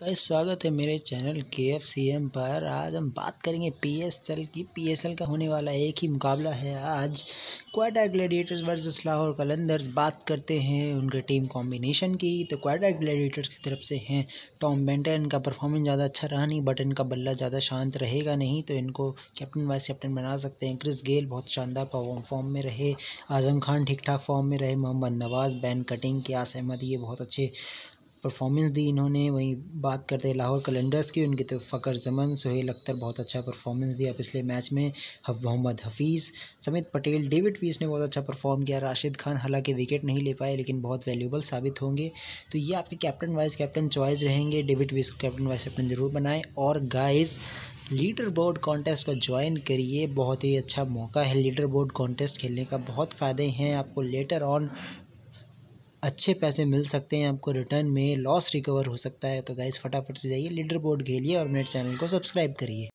का स्वागत है मेरे चैनल के एफ सी एम पर आज हम बात करेंगे पी एस एल की पी एस एल का होने वाला एक ही मुकाबला है आज क्वाटा ग्लैडिएटर्स वर्सेस लाहौर कलंदर्स बात करते हैं उनके टीम कॉम्बिनेशन की तो क्वाटा ग्लैडिएटर्स की तरफ से हैं टॉम बेंटन इनका परफॉर्मेंस ज़्यादा अच्छा रहा नहीं बट इनका बल्ला ज़्यादा शांत रहेगा नहीं तो इनको कैप्टन वाइस कैप्टन बना सकते हैं क्रिस गेल बहुत शानदार फॉर्म में रहे आजम खान ठीक ठाक फॉर्म में रहे मोहम्मद नवाज़ बैन कटिंग के आस अहमद ये बहुत अच्छे परफॉर्मेंस दी इन्होंने वहीं बात करते हैं लाहौर कलेंडर्स की उनके तो फ़कर जमन सोहेल अख्तर बहुत अच्छा परफॉर्मेंस दिया पिछले मैच में मोहम्मद हफीज़ समित पटेल डेविड पीस ने बहुत अच्छा परफॉर्म किया राशिद खान हालांकि विकेट नहीं ले पाए लेकिन बहुत वैल्यूबल साबित होंगे तो ये आपके कैप्टन वाइस कैप्टन चॉइस रहेंगे डेविड पीस को कैप्टन वाइस कैप्टन ज़रूर बनाएँ और गाइज लीडर बोर्ड कॉन्टेस्ट पर ज्वाइन करिए बहुत ही अच्छा मौका है लीडर बोर्ड कॉन्टेस्ट खेलने का बहुत फ़ायदे हैं आपको लेटर ऑन अच्छे पैसे मिल सकते हैं आपको रिटर्न में लॉस रिकवर हो सकता है तो गाइज़ फटाफट से जाइए लीडर बोर्ड खेलिए और मेरे चैनल को सब्सक्राइब करिए